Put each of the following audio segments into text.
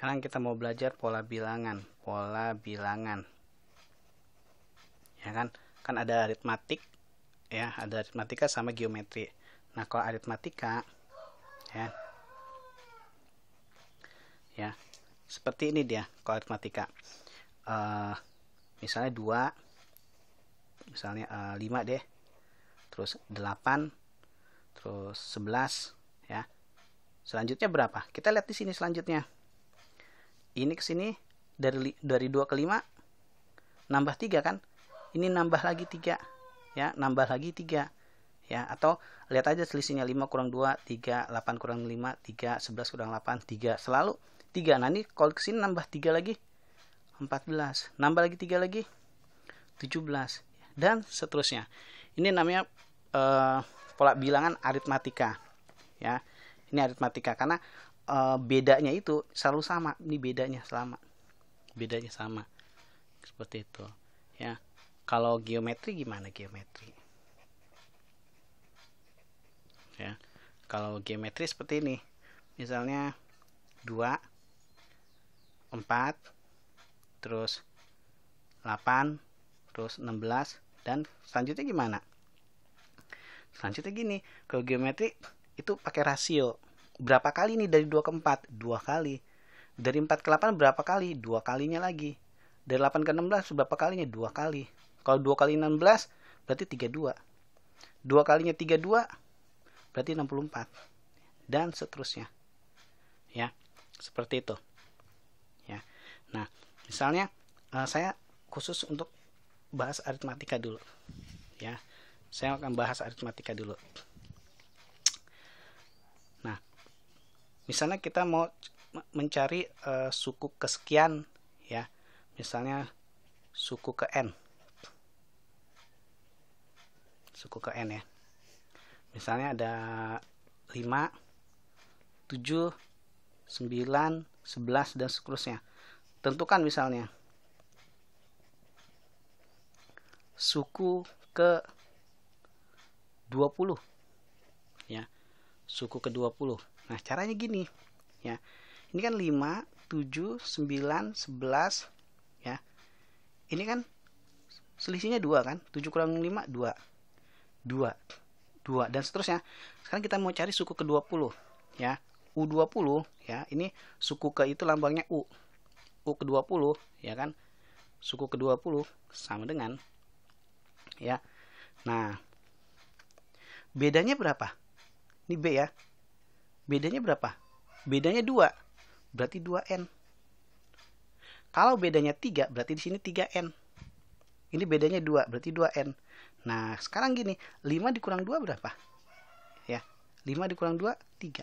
Sekarang kita mau belajar pola bilangan, pola bilangan. Ya kan? Kan ada aritmatik, ya, ada aritmatika sama geometri. Nah, kalau aritmatika ya. Ya. Seperti ini dia kalau aritmatika. Uh, misalnya dua, misalnya uh, eh, 5 deh. Terus delapan, terus sebelas, ya. Selanjutnya berapa? Kita lihat di sini selanjutnya ini ke sini dari dari 2 ke 5 nambah 3 kan. Ini nambah lagi 3. Ya, nambah lagi 3. Ya, atau lihat aja selisihnya 5 kurang 2, 3, 8 kurang 5, 3, 11 kurang 8, 3. Selalu 3. Nah, ini kalau ke sini nambah 3 lagi. 14. Nambah lagi 3 lagi. 17 dan seterusnya. Ini namanya uh, pola bilangan aritmatika. Ya. Ini aritmatika karena uh, bedanya itu selalu sama ini bedanya selama bedanya sama seperti itu ya kalau geometri gimana geometri ya kalau geometri seperti ini misalnya 2 4 terus 8 terus 16 dan selanjutnya gimana selanjutnya gini kalau geometri itu pakai rasio berapa kali nih dari 2 ke 4? 2 kali. Dari 4 ke 8 berapa kali? 2 kalinya lagi. Dari 8 ke 16 berapa kalinya? 2 kali. Kalau 2 kali 16 berarti 32. 2 kalinya 32 berarti 64. Dan seterusnya. Ya, seperti itu. Ya. Nah, misalnya eh, saya khusus untuk bahas aritmatika dulu. Ya. Saya akan bahas aritmatika dulu. misalnya kita mau mencari uh, suku kesekian ya misalnya suku ke n suku ke n ya misalnya ada 5 7 9 11 dan seterusnya tentukan misalnya suku ke 20 ya suku ke 20 Nah, caranya gini, ya. Ini kan 5, 7, 9, 11, ya. Ini kan selisihnya 2 kan? 7 kurang 5, 2. 2. 2 dan seterusnya. Sekarang kita mau cari suku ke-20, ya. U20, ya. Ini suku ke itu lambangnya U. U ke-20, ya kan? Suku ke-20 sama dengan ya. Nah, bedanya berapa? Ini B ya. Bedanya berapa? Bedanya 2. Berarti 2N. Kalau bedanya 3, berarti di sini 3N. Ini bedanya 2, berarti 2N. Nah, sekarang gini, 5 dikurang 2 berapa? Ya, 5 dikurang 2, 3.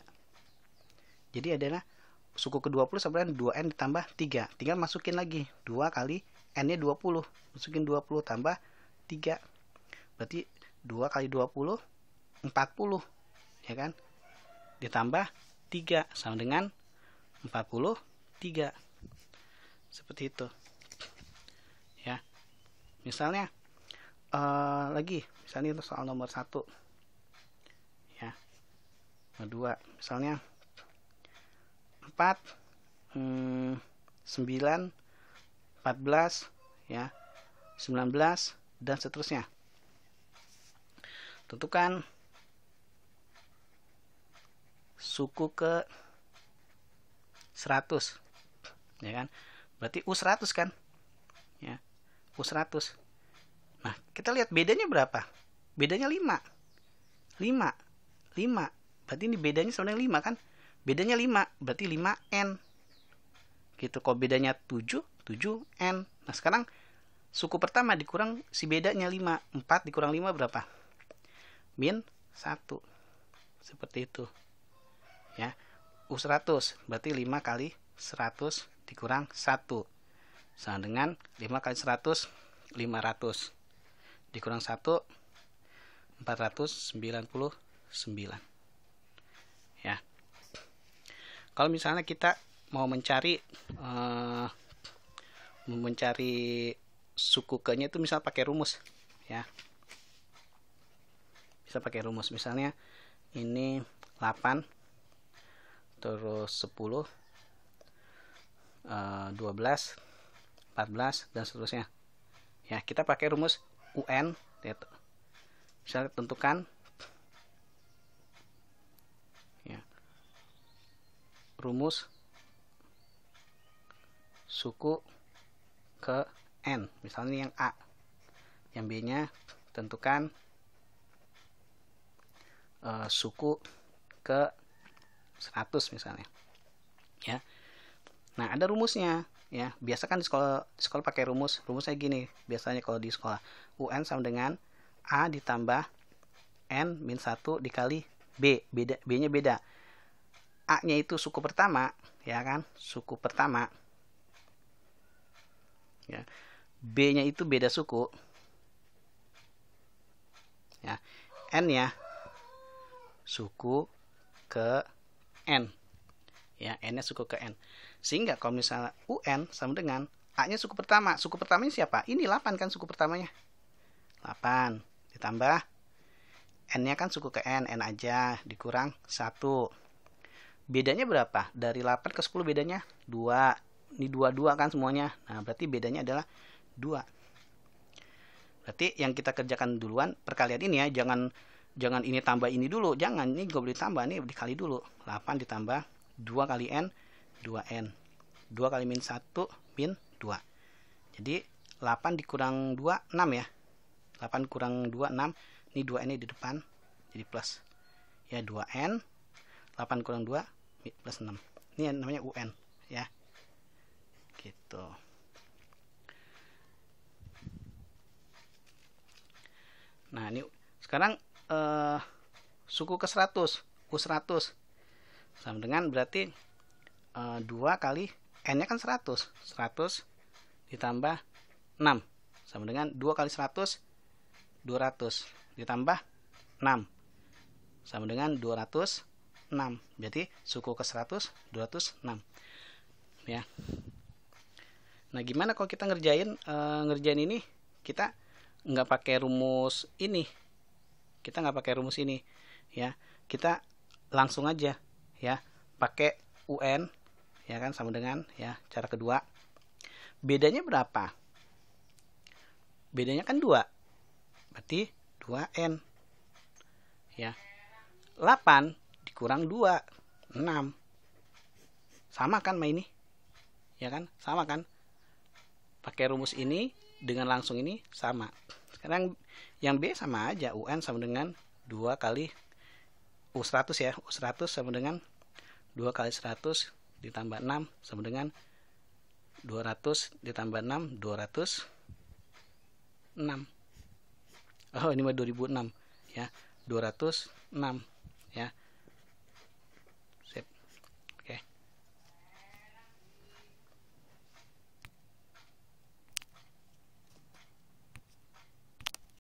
Jadi adalah suku ke-20 sebenarnya 2N ditambah 3. Tinggal masukin lagi, 2 kali N-nya 20. Masukin 20 tambah 3. Berarti 2 kali 20, 40. Ya kan? ditambah 3 sama dengan 43 seperti itu ya misalnya uh, lagi misalnya itu soal nomor 1 ya nomor 2 misalnya 4 hmm, 9 14 ya 19 dan seterusnya tentukan suku ke 100 ya kan berarti U100 kan ya U100 nah kita lihat bedanya berapa bedanya 5 5 5 berarti ini bedanya sebenarnya 5 kan bedanya 5 berarti 5N gitu kok bedanya 7 7N nah sekarang suku pertama dikurang si bedanya 5 4 dikurang 5 berapa min 1 seperti itu ya U100 berarti 5 kali 100 dikurang 1 sama dengan 5 kali 100 500 dikurang 1 499 ya kalau misalnya kita mau mencari eh, mencari suku ke nya itu misal pakai rumus ya bisa pakai rumus misalnya ini 8 terus 10 12 14 dan seterusnya ya kita pakai rumus UN yaitu misalnya tentukan ya, rumus suku ke N misalnya yang A yang B nya tentukan uh, suku ke 100 misalnya ya nah ada rumusnya ya biasa kan di sekolah di sekolah pakai rumus rumusnya gini biasanya kalau di sekolah un sama dengan a ditambah n min 1 dikali b beda b nya beda a nya itu suku pertama ya kan suku pertama ya b nya itu beda suku ya n nya suku ke n ya n-nya suku ke n sehingga kalau misalnya un sama dengan a-nya suku pertama suku pertamanya siapa ini 8 kan suku pertamanya 8 ditambah n-nya kan suku ke n n aja dikurang 1 bedanya berapa dari 8 ke 10 bedanya 2 ini 22 kan semuanya nah berarti bedanya adalah 2 berarti yang kita kerjakan duluan perkalian ini ya jangan jangan ini tambah ini dulu jangan ini gue beli tambah ini dikali dulu 8 ditambah 2 kali n 2n 2 kali min 1 min 2 jadi 8 dikurang 2 6 ya 8 kurang 2 6 ini 2 n ini di depan jadi plus ya 2n 8 kurang 2 plus 6 ini namanya UN ya gitu nah ini sekarang uh, suku ke 100 U100 sama dengan berarti uh, eh, 2 kali N nya kan 100 100 ditambah 6 sama dengan 2 kali 100 200 ditambah 6 sama dengan 206 jadi suku ke 100 206 ya Nah gimana kalau kita ngerjain uh, ngerjain ini kita nggak pakai rumus ini kita nggak pakai rumus ini ya kita langsung aja ya pakai UN ya kan sama dengan ya cara kedua bedanya berapa bedanya kan dua berarti 2N ya 8 dikurang 2 6 sama kan main ini ya kan sama kan pakai rumus ini dengan langsung ini sama sekarang yang B sama aja UN sama dengan 2 kali U100 ya. U100 sama dengan 2 kali 100 ditambah 6 sama dengan 200 ditambah 6 200 6. Oh, ini mah 2006 ya. 206 ya.